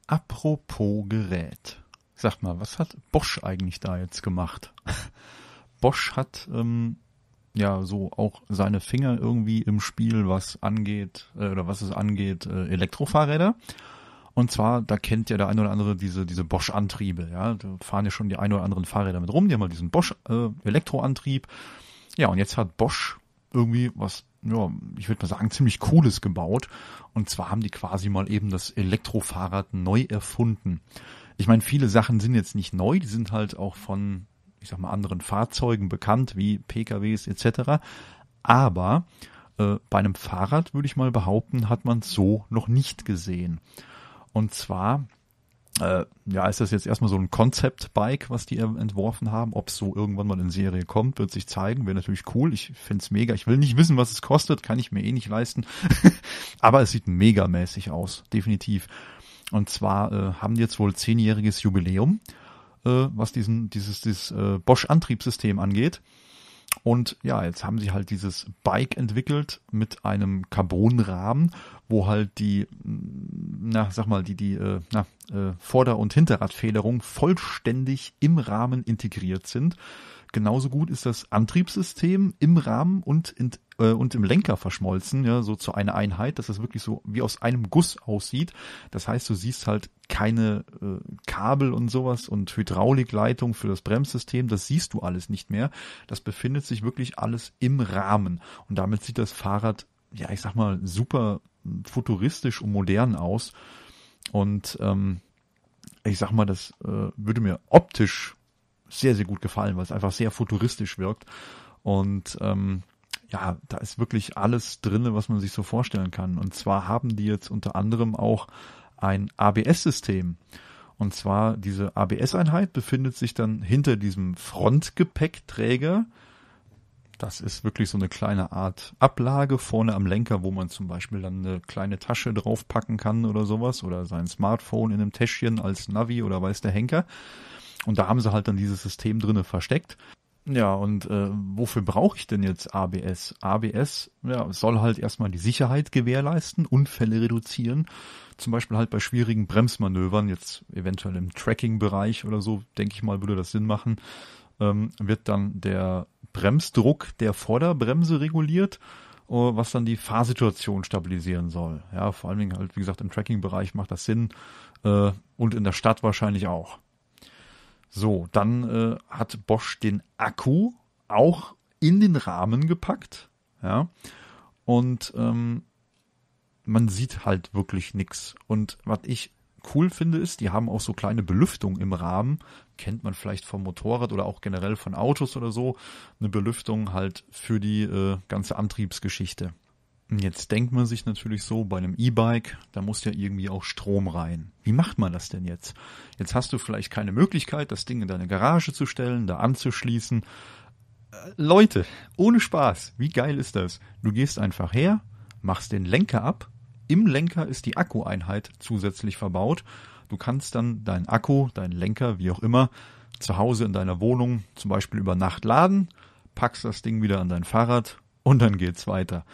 Apropos Gerät. Sag mal, was hat Bosch eigentlich da jetzt gemacht? Bosch hat ähm, ja so auch seine Finger irgendwie im Spiel, was angeht, äh, oder was es angeht, äh, Elektrofahrräder. Und zwar, da kennt ja der eine oder andere diese, diese Bosch-Antriebe, ja. Da fahren ja schon die ein oder anderen Fahrräder mit rum, die haben mal halt diesen Bosch-Elektroantrieb. äh, ja, und jetzt hat Bosch irgendwie was, ja, ich würde mal sagen, ziemlich Cooles gebaut. Und zwar haben die quasi mal eben das Elektrofahrrad neu erfunden. Ich meine, viele Sachen sind jetzt nicht neu, die sind halt auch von ich sag mal, anderen Fahrzeugen bekannt, wie PKWs etc. Aber äh, bei einem Fahrrad, würde ich mal behaupten, hat man es so noch nicht gesehen. Und zwar äh, ja, ist das jetzt erstmal so ein Concept-Bike, was die entworfen haben. Ob es so irgendwann mal in Serie kommt, wird sich zeigen. Wäre natürlich cool. Ich find's mega. Ich will nicht wissen, was es kostet. Kann ich mir eh nicht leisten. Aber es sieht megamäßig aus. Definitiv. Und zwar äh, haben die jetzt wohl zehnjähriges Jubiläum äh, was diesen, dieses, dieses äh, Bosch-Antriebssystem angeht. Und ja, jetzt haben sie halt dieses Bike entwickelt mit einem Carbonrahmen, wo halt die, mm, na, sag mal, die, die, äh, na, äh, Vorder- und Hinterradfederung vollständig im Rahmen integriert sind genauso gut ist das Antriebssystem im Rahmen und, in, äh, und im Lenker verschmolzen, ja, so zu einer Einheit, dass das wirklich so wie aus einem Guss aussieht. Das heißt, du siehst halt keine äh, Kabel und sowas und Hydraulikleitung für das Bremssystem, das siehst du alles nicht mehr. Das befindet sich wirklich alles im Rahmen und damit sieht das Fahrrad, ja, ich sag mal, super futuristisch und modern aus. Und ähm, ich sag mal, das äh, würde mir optisch sehr, sehr gut gefallen, weil es einfach sehr futuristisch wirkt. Und ähm, ja, da ist wirklich alles drinne, was man sich so vorstellen kann. Und zwar haben die jetzt unter anderem auch ein ABS-System. Und zwar diese ABS-Einheit befindet sich dann hinter diesem Frontgepäckträger. Das ist wirklich so eine kleine Art Ablage vorne am Lenker, wo man zum Beispiel dann eine kleine Tasche draufpacken kann oder sowas oder sein Smartphone in einem Täschchen als Navi oder weiß der Henker. Und da haben sie halt dann dieses System drinne versteckt. Ja, und äh, wofür brauche ich denn jetzt ABS? ABS ja, soll halt erstmal die Sicherheit gewährleisten, Unfälle reduzieren, zum Beispiel halt bei schwierigen Bremsmanövern, jetzt eventuell im Tracking-Bereich oder so, denke ich mal, würde das Sinn machen, ähm, wird dann der Bremsdruck der Vorderbremse reguliert, äh, was dann die Fahrsituation stabilisieren soll. Ja, vor allen Dingen halt, wie gesagt, im Tracking-Bereich macht das Sinn äh, und in der Stadt wahrscheinlich auch. So, dann äh, hat Bosch den Akku auch in den Rahmen gepackt. Ja. Und ähm, man sieht halt wirklich nix. Und was ich cool finde, ist, die haben auch so kleine Belüftung im Rahmen. Kennt man vielleicht vom Motorrad oder auch generell von Autos oder so. Eine Belüftung halt für die äh, ganze Antriebsgeschichte. Jetzt denkt man sich natürlich so, bei einem E-Bike, da muss ja irgendwie auch Strom rein. Wie macht man das denn jetzt? Jetzt hast du vielleicht keine Möglichkeit, das Ding in deine Garage zu stellen, da anzuschließen. Äh, Leute, ohne Spaß, wie geil ist das? Du gehst einfach her, machst den Lenker ab, im Lenker ist die Akkueinheit zusätzlich verbaut. Du kannst dann deinen Akku, deinen Lenker, wie auch immer, zu Hause in deiner Wohnung zum Beispiel über Nacht laden, packst das Ding wieder an dein Fahrrad und dann geht's weiter.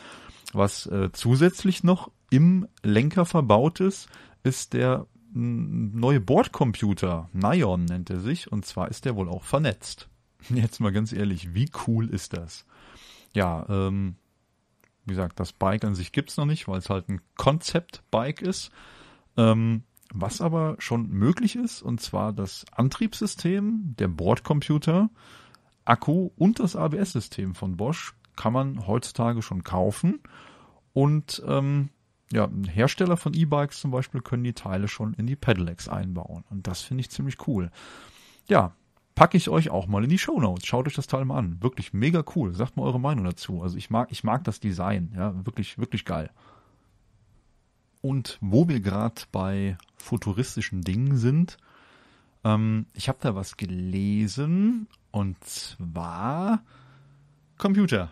Was äh, zusätzlich noch im Lenker verbaut ist, ist der neue Bordcomputer, Nion nennt er sich, und zwar ist der wohl auch vernetzt. Jetzt mal ganz ehrlich, wie cool ist das? Ja, ähm, wie gesagt, das Bike an sich gibt's noch nicht, weil es halt ein Konzept-Bike ist. Ähm, was aber schon möglich ist, und zwar das Antriebssystem, der Bordcomputer, Akku und das ABS-System von Bosch kann man heutzutage schon kaufen. Und ähm, ja, Hersteller von E-Bikes zum Beispiel können die Teile schon in die Pedelecs einbauen. Und das finde ich ziemlich cool. Ja, packe ich euch auch mal in die Show Notes. Schaut euch das Teil mal an. Wirklich mega cool. Sagt mal eure Meinung dazu. Also ich mag, ich mag das Design. Ja, wirklich, wirklich geil. Und wo wir gerade bei futuristischen Dingen sind, ähm, ich habe da was gelesen und zwar Computer.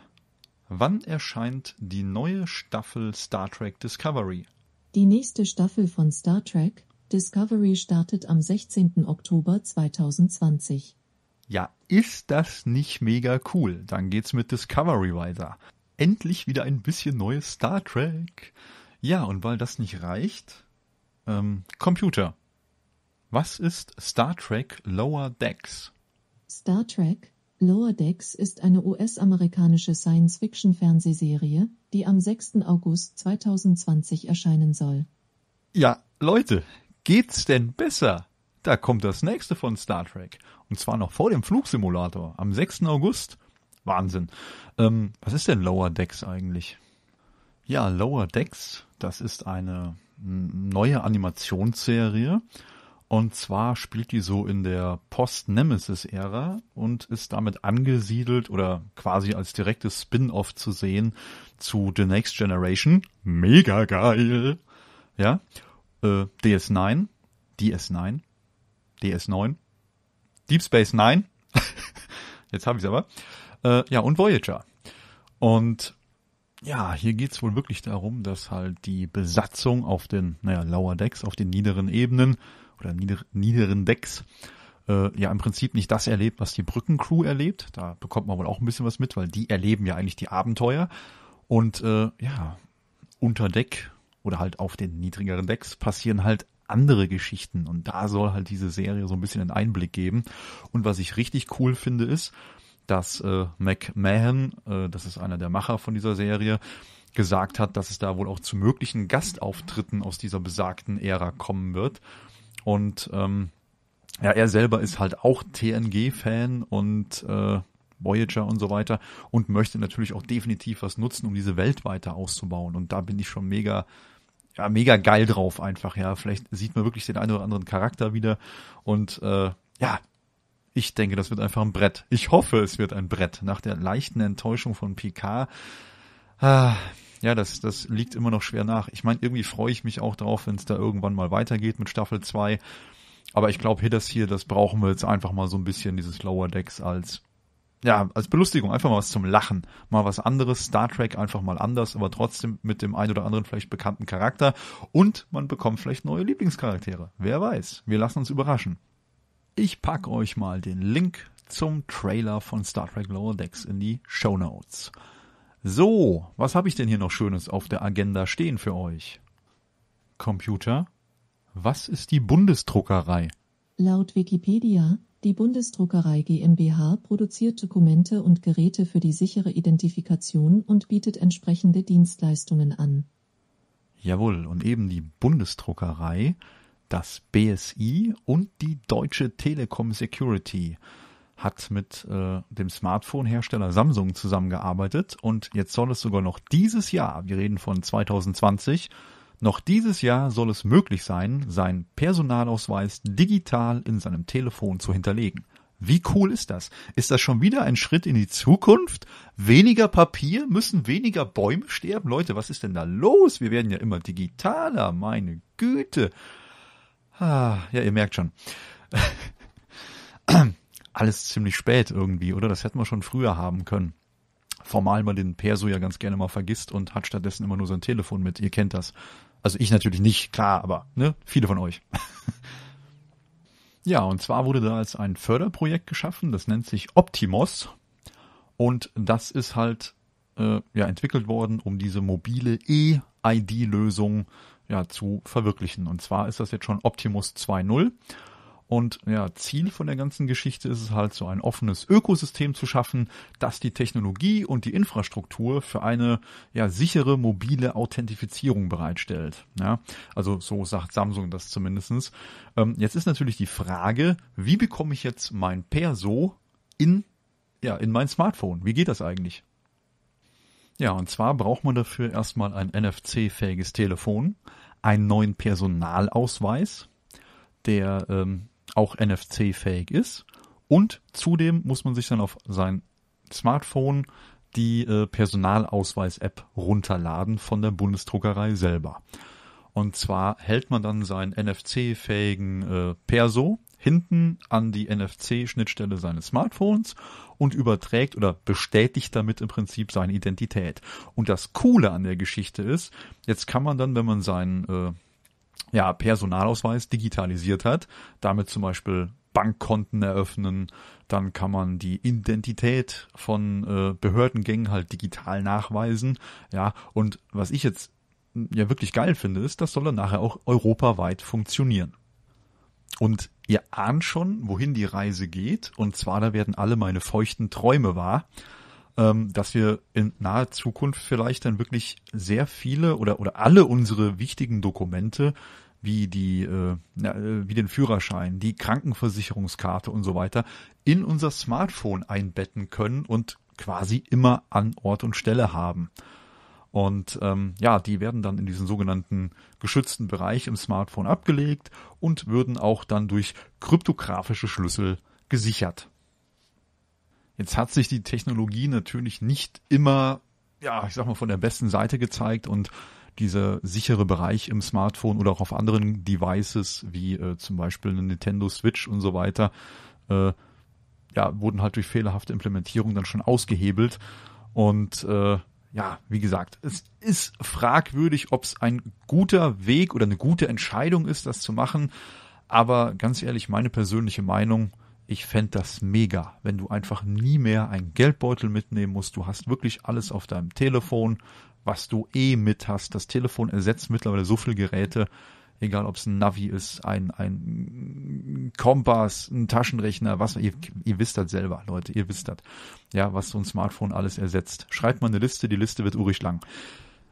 Wann erscheint die neue Staffel Star Trek Discovery? Die nächste Staffel von Star Trek Discovery startet am 16. Oktober 2020. Ja, ist das nicht mega cool? Dann geht's mit Discovery weiter. Endlich wieder ein bisschen neues Star Trek. Ja, und weil das nicht reicht, ähm, Computer. Was ist Star Trek Lower Decks? Star Trek Lower Decks ist eine US-amerikanische Science-Fiction-Fernsehserie, die am 6. August 2020 erscheinen soll. Ja, Leute, geht's denn besser? Da kommt das nächste von Star Trek. Und zwar noch vor dem Flugsimulator, am 6. August. Wahnsinn. Ähm, was ist denn Lower Decks eigentlich? Ja, Lower Decks, das ist eine hm, neue Animationsserie und zwar spielt die so in der Post-Nemesis-Ära und ist damit angesiedelt oder quasi als direktes Spin-off zu sehen zu The Next Generation. Mega geil! Ja, äh, DS9, DS9, DS9, Deep Space Nine. Jetzt habe ich es aber. Äh, ja, und Voyager. Und ja, hier geht's wohl wirklich darum, dass halt die Besatzung auf den, naja, Lower Decks, auf den niederen Ebenen oder nieder niederen Decks äh, ja im Prinzip nicht das erlebt, was die Brückencrew erlebt. Da bekommt man wohl auch ein bisschen was mit, weil die erleben ja eigentlich die Abenteuer. Und äh, ja, unter Deck oder halt auf den niedrigeren Decks passieren halt andere Geschichten. Und da soll halt diese Serie so ein bisschen einen Einblick geben. Und was ich richtig cool finde, ist, dass äh, McMahon, äh, das ist einer der Macher von dieser Serie, gesagt hat, dass es da wohl auch zu möglichen Gastauftritten aus dieser besagten Ära kommen wird. Und ähm, ja, er selber ist halt auch TNG-Fan und äh, Voyager und so weiter und möchte natürlich auch definitiv was nutzen, um diese Welt weiter auszubauen. Und da bin ich schon mega, ja, mega geil drauf einfach. Ja, vielleicht sieht man wirklich den einen oder anderen Charakter wieder. Und äh, ja, ich denke, das wird einfach ein Brett. Ich hoffe, es wird ein Brett. Nach der leichten Enttäuschung von Picard. Ah, äh, ja, das, das liegt immer noch schwer nach. Ich meine, irgendwie freue ich mich auch drauf, wenn es da irgendwann mal weitergeht mit Staffel 2. Aber ich glaube, hier, das brauchen wir jetzt einfach mal so ein bisschen, dieses Lower Decks als, ja, als Belustigung, einfach mal was zum Lachen. Mal was anderes, Star Trek einfach mal anders, aber trotzdem mit dem ein oder anderen vielleicht bekannten Charakter. Und man bekommt vielleicht neue Lieblingscharaktere. Wer weiß. Wir lassen uns überraschen. Ich packe euch mal den Link zum Trailer von Star Trek Lower Decks in die Show Notes. So, was habe ich denn hier noch Schönes auf der Agenda stehen für euch? Computer? Was ist die Bundesdruckerei? Laut Wikipedia, die Bundesdruckerei GmbH produziert Dokumente und Geräte für die sichere Identifikation und bietet entsprechende Dienstleistungen an. Jawohl, und eben die Bundesdruckerei, das BSI und die Deutsche Telekom Security hat mit äh, dem Smartphone-Hersteller Samsung zusammengearbeitet und jetzt soll es sogar noch dieses Jahr, wir reden von 2020, noch dieses Jahr soll es möglich sein, seinen Personalausweis digital in seinem Telefon zu hinterlegen. Wie cool ist das? Ist das schon wieder ein Schritt in die Zukunft? Weniger Papier? Müssen weniger Bäume sterben? Leute, was ist denn da los? Wir werden ja immer digitaler, meine Güte. Ah, ja, ihr merkt schon. alles ziemlich spät irgendwie, oder? Das hätten wir schon früher haben können. Formal man den Perso ja ganz gerne mal vergisst und hat stattdessen immer nur sein Telefon mit. Ihr kennt das. Also ich natürlich nicht, klar, aber ne, viele von euch. ja, und zwar wurde da als ein Förderprojekt geschaffen, das nennt sich Optimos. Und das ist halt äh, ja, entwickelt worden, um diese mobile E-ID-Lösung ja, zu verwirklichen. Und zwar ist das jetzt schon Optimus 2.0. Und ja, Ziel von der ganzen Geschichte ist es halt, so ein offenes Ökosystem zu schaffen, das die Technologie und die Infrastruktur für eine ja, sichere mobile Authentifizierung bereitstellt. Ja, also so sagt Samsung das zumindestens. Ähm, jetzt ist natürlich die Frage, wie bekomme ich jetzt mein Perso in, ja, in mein Smartphone? Wie geht das eigentlich? Ja, und zwar braucht man dafür erstmal ein NFC-fähiges Telefon, einen neuen Personalausweis, der ähm, auch NFC-fähig ist. Und zudem muss man sich dann auf sein Smartphone die äh, Personalausweis-App runterladen von der Bundesdruckerei selber. Und zwar hält man dann seinen NFC-fähigen äh, Perso hinten an die NFC-Schnittstelle seines Smartphones und überträgt oder bestätigt damit im Prinzip seine Identität. Und das Coole an der Geschichte ist, jetzt kann man dann, wenn man seinen äh, ja, Personalausweis digitalisiert hat, damit zum Beispiel Bankkonten eröffnen, dann kann man die Identität von äh, Behördengängen halt digital nachweisen, ja, und was ich jetzt hm, ja wirklich geil finde, ist, das soll dann nachher auch europaweit funktionieren. Und ihr ahnt schon, wohin die Reise geht, und zwar da werden alle meine feuchten Träume wahr, ähm, dass wir in naher Zukunft vielleicht dann wirklich sehr viele oder, oder alle unsere wichtigen Dokumente wie die äh, äh, wie den Führerschein, die Krankenversicherungskarte und so weiter in unser Smartphone einbetten können und quasi immer an Ort und Stelle haben. Und ähm, ja, die werden dann in diesen sogenannten geschützten Bereich im Smartphone abgelegt und würden auch dann durch kryptografische Schlüssel gesichert. Jetzt hat sich die Technologie natürlich nicht immer, ja, ich sag mal, von der besten Seite gezeigt und dieser sichere Bereich im Smartphone oder auch auf anderen Devices wie äh, zum Beispiel eine Nintendo Switch und so weiter, äh, ja, wurden halt durch fehlerhafte Implementierung dann schon ausgehebelt. Und äh, ja, wie gesagt, es ist fragwürdig, ob es ein guter Weg oder eine gute Entscheidung ist, das zu machen. Aber ganz ehrlich, meine persönliche Meinung, ich fände das mega, wenn du einfach nie mehr einen Geldbeutel mitnehmen musst. Du hast wirklich alles auf deinem Telefon, was du eh mit hast. Das Telefon ersetzt mittlerweile so viele Geräte, egal ob es ein Navi ist, ein, ein Kompass, ein Taschenrechner, was ihr, ihr wisst das selber, Leute, ihr wisst das. Ja, was so ein Smartphone alles ersetzt. Schreibt mal eine Liste, die Liste wird urig lang.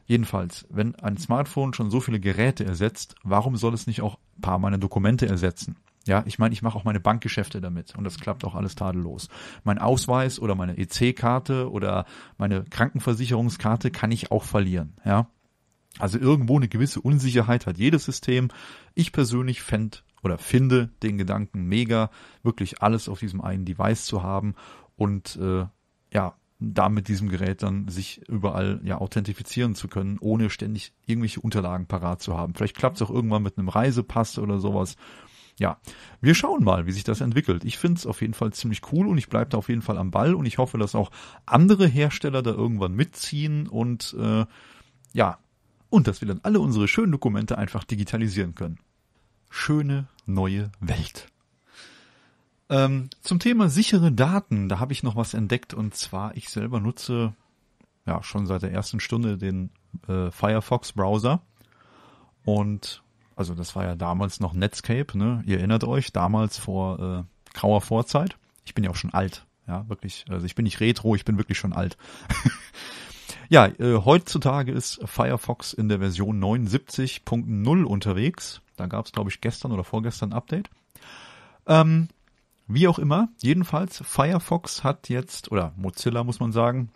Jedenfalls, wenn ein Smartphone schon so viele Geräte ersetzt, warum soll es nicht auch ein paar meiner Dokumente ersetzen? Ja, ich meine, ich mache auch meine Bankgeschäfte damit und das klappt auch alles tadellos. Mein Ausweis oder meine EC-Karte oder meine Krankenversicherungskarte kann ich auch verlieren. Ja, also irgendwo eine gewisse Unsicherheit hat jedes System. Ich persönlich fänd oder finde den Gedanken mega, wirklich alles auf diesem einen Device zu haben und äh, ja, da mit diesem Gerät dann sich überall ja authentifizieren zu können, ohne ständig irgendwelche Unterlagen parat zu haben. Vielleicht klappt es auch irgendwann mit einem Reisepass oder sowas ja, wir schauen mal, wie sich das entwickelt. Ich finde es auf jeden Fall ziemlich cool und ich bleibe da auf jeden Fall am Ball und ich hoffe, dass auch andere Hersteller da irgendwann mitziehen und äh, ja, und dass wir dann alle unsere schönen Dokumente einfach digitalisieren können. Schöne neue Welt. Ähm, zum Thema sichere Daten, da habe ich noch was entdeckt und zwar, ich selber nutze ja schon seit der ersten Stunde den äh, Firefox-Browser und also das war ja damals noch Netscape, ne? Ihr erinnert euch, damals vor äh, grauer Vorzeit. Ich bin ja auch schon alt, ja, wirklich. Also ich bin nicht retro, ich bin wirklich schon alt. ja, äh, heutzutage ist Firefox in der Version 79.0 unterwegs. Da gab es, glaube ich, gestern oder vorgestern ein Update. Ähm, wie auch immer, jedenfalls, Firefox hat jetzt, oder Mozilla muss man sagen,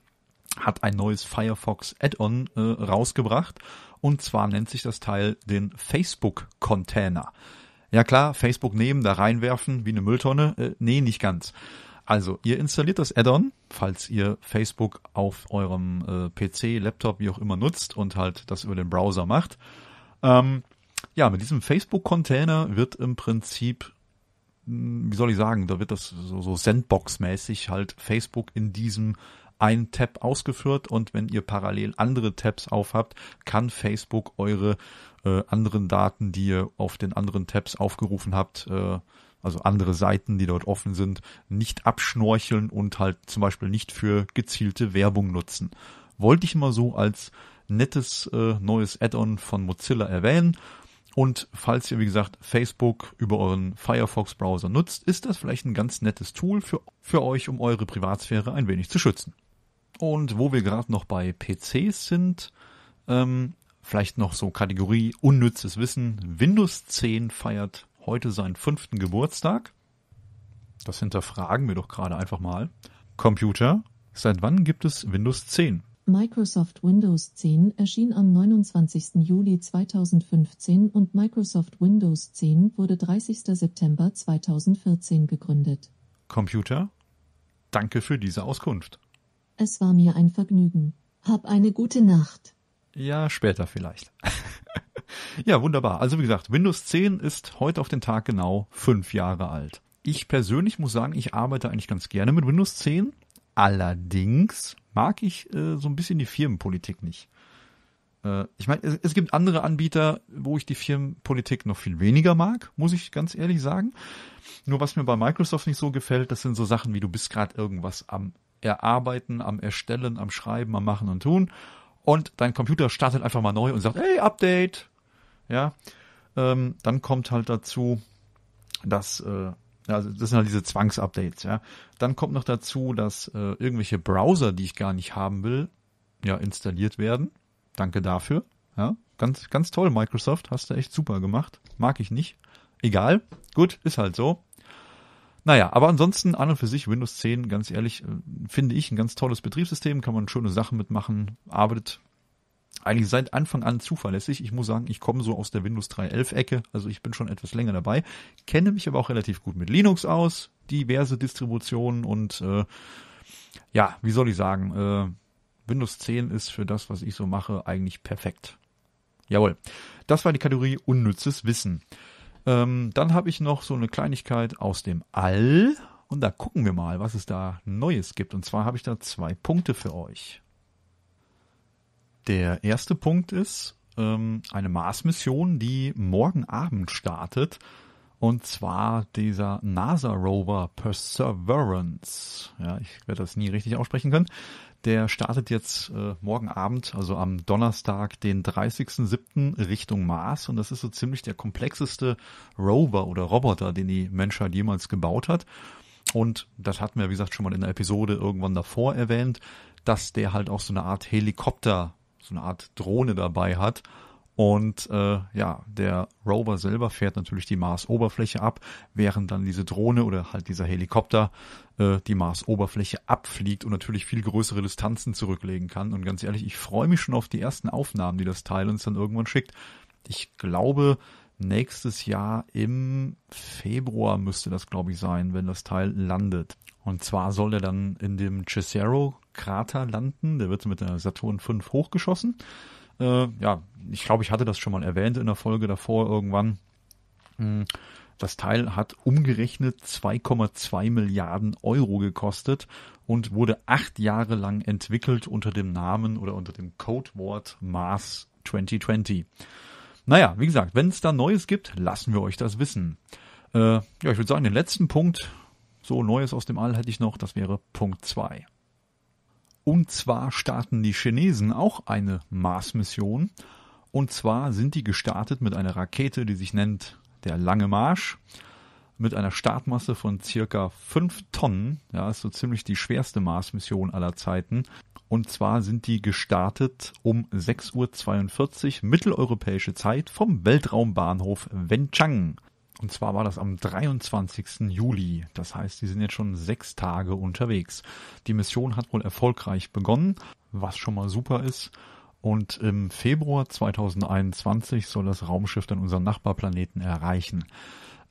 hat ein neues Firefox Add-on äh, rausgebracht und zwar nennt sich das Teil den Facebook-Container. Ja klar, Facebook nehmen, da reinwerfen wie eine Mülltonne. Äh, nee, nicht ganz. Also, ihr installiert das Add-on, falls ihr Facebook auf eurem äh, PC, Laptop, wie auch immer nutzt und halt das über den Browser macht. Ähm, ja, mit diesem Facebook-Container wird im Prinzip, hm, wie soll ich sagen, da wird das so, so Sandbox-mäßig halt Facebook in diesem ein Tab ausgeführt und wenn ihr parallel andere Tabs aufhabt, kann Facebook eure äh, anderen Daten, die ihr auf den anderen Tabs aufgerufen habt, äh, also andere Seiten, die dort offen sind, nicht abschnorcheln und halt zum Beispiel nicht für gezielte Werbung nutzen. Wollte ich mal so als nettes äh, neues Add-on von Mozilla erwähnen. Und falls ihr, wie gesagt, Facebook über euren Firefox-Browser nutzt, ist das vielleicht ein ganz nettes Tool für, für euch, um eure Privatsphäre ein wenig zu schützen. Und wo wir gerade noch bei PCs sind, ähm, vielleicht noch so Kategorie unnützes Wissen. Windows 10 feiert heute seinen fünften Geburtstag. Das hinterfragen wir doch gerade einfach mal. Computer, seit wann gibt es Windows 10? Microsoft Windows 10 erschien am 29. Juli 2015 und Microsoft Windows 10 wurde 30. September 2014 gegründet. Computer, danke für diese Auskunft. Es war mir ein Vergnügen. Hab eine gute Nacht. Ja, später vielleicht. ja, wunderbar. Also wie gesagt, Windows 10 ist heute auf den Tag genau fünf Jahre alt. Ich persönlich muss sagen, ich arbeite eigentlich ganz gerne mit Windows 10. Allerdings mag ich äh, so ein bisschen die Firmenpolitik nicht. Äh, ich meine, es, es, gibt andere Anbieter, wo ich die Firmenpolitik noch viel weniger mag, muss ich ganz ehrlich sagen. Nur was mir bei Microsoft nicht so gefällt, das sind so Sachen wie du bist gerade irgendwas am Erarbeiten, am Erstellen, am Schreiben, am Machen und Tun. Und dein Computer startet einfach mal neu und sagt, hey, Update. Ja, ähm, dann kommt halt dazu, dass, äh, also das sind halt diese Zwangsupdates. Ja, dann kommt noch dazu, dass äh, irgendwelche Browser, die ich gar nicht haben will, ja installiert werden. Danke dafür. Ja, ganz, ganz toll, Microsoft, hast du echt super gemacht. Mag ich nicht. Egal, gut, ist halt so. Naja, aber ansonsten an und für sich Windows 10, ganz ehrlich, äh, finde ich ein ganz tolles Betriebssystem, kann man schöne Sachen mitmachen, arbeitet eigentlich seit Anfang an zuverlässig. Ich muss sagen, ich komme so aus der Windows 3.11 Ecke, also ich bin schon etwas länger dabei, kenne mich aber auch relativ gut mit Linux aus, diverse Distributionen und äh, ja, wie soll ich sagen, äh, Windows 10 ist für das, was ich so mache, eigentlich perfekt. Jawohl, das war die Kategorie unnützes Wissen. Ähm, dann habe ich noch so eine Kleinigkeit aus dem All. Und da gucken wir mal, was es da Neues gibt. Und zwar habe ich da zwei Punkte für euch. Der erste Punkt ist ähm, eine Mars-Mission, die morgen Abend startet. Und zwar dieser NASA-Rover Perseverance. Ja, ich werde das nie richtig aussprechen können. Der startet jetzt äh, morgen Abend, also am Donnerstag, den 30.07. Richtung Mars. Und das ist so ziemlich der komplexeste Rover oder Roboter, den die Menschheit jemals gebaut hat. Und das hatten wir, wie gesagt, schon mal in der Episode irgendwann davor erwähnt, dass der halt auch so eine Art Helikopter, so eine Art Drohne dabei hat und äh, ja, der Rover selber fährt natürlich die Mars-Oberfläche ab, während dann diese Drohne oder halt dieser Helikopter äh, die Mars-Oberfläche abfliegt und natürlich viel größere Distanzen zurücklegen kann. Und ganz ehrlich, ich freue mich schon auf die ersten Aufnahmen, die das Teil uns dann irgendwann schickt. Ich glaube, nächstes Jahr im Februar müsste das, glaube ich, sein, wenn das Teil landet. Und zwar soll er dann in dem Cesaro Krater landen. Der wird mit der Saturn V hochgeschossen. Äh, ja, ich glaube, ich hatte das schon mal erwähnt in der Folge davor irgendwann. Hm, das Teil hat umgerechnet 2,2 Milliarden Euro gekostet und wurde acht Jahre lang entwickelt unter dem Namen oder unter dem Codewort Mars 2020. Naja, wie gesagt, wenn es da Neues gibt, lassen wir euch das wissen. Äh, ja, ich würde sagen, den letzten Punkt, so Neues aus dem All hätte ich noch, das wäre Punkt 2. Und zwar starten die Chinesen auch eine Mars-Mission und zwar sind die gestartet mit einer Rakete, die sich nennt der Lange Marsch, mit einer Startmasse von circa 5 Tonnen. Ja, ist so ziemlich die schwerste Marsmission aller Zeiten. Und zwar sind die gestartet um 6.42 Uhr mitteleuropäische Zeit vom Weltraumbahnhof Wenchang. Und zwar war das am 23. Juli. Das heißt, die sind jetzt schon sechs Tage unterwegs. Die Mission hat wohl erfolgreich begonnen, was schon mal super ist. Und im Februar 2021 soll das Raumschiff dann unseren Nachbarplaneten erreichen.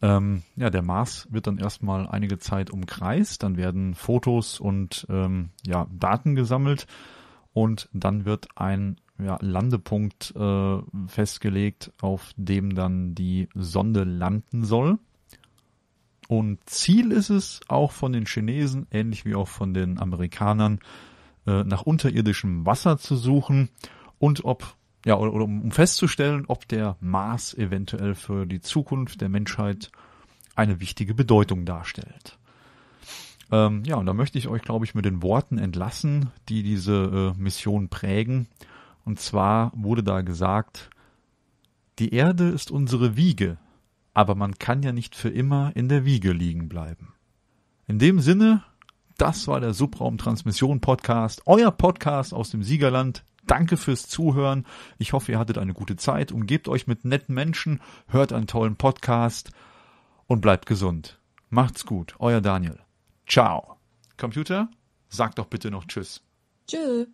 Ähm, ja, der Mars wird dann erstmal einige Zeit umkreist, dann werden Fotos und ähm, ja, Daten gesammelt und dann wird ein ja, Landepunkt äh, festgelegt, auf dem dann die Sonde landen soll. Und Ziel ist es auch von den Chinesen, ähnlich wie auch von den Amerikanern, äh, nach unterirdischem Wasser zu suchen und ob ja, oder, oder um festzustellen, ob der Mars eventuell für die Zukunft der Menschheit eine wichtige Bedeutung darstellt. Ähm, ja, und da möchte ich euch, glaube ich, mit den Worten entlassen, die diese äh, Mission prägen. Und zwar wurde da gesagt, die Erde ist unsere Wiege, aber man kann ja nicht für immer in der Wiege liegen bleiben. In dem Sinne, das war der Subraum Transmission Podcast, euer Podcast aus dem Siegerland Danke fürs Zuhören. Ich hoffe, ihr hattet eine gute Zeit. Umgebt euch mit netten Menschen, hört einen tollen Podcast und bleibt gesund. Macht's gut. Euer Daniel. Ciao. Computer, sag doch bitte noch Tschüss. Tschüss.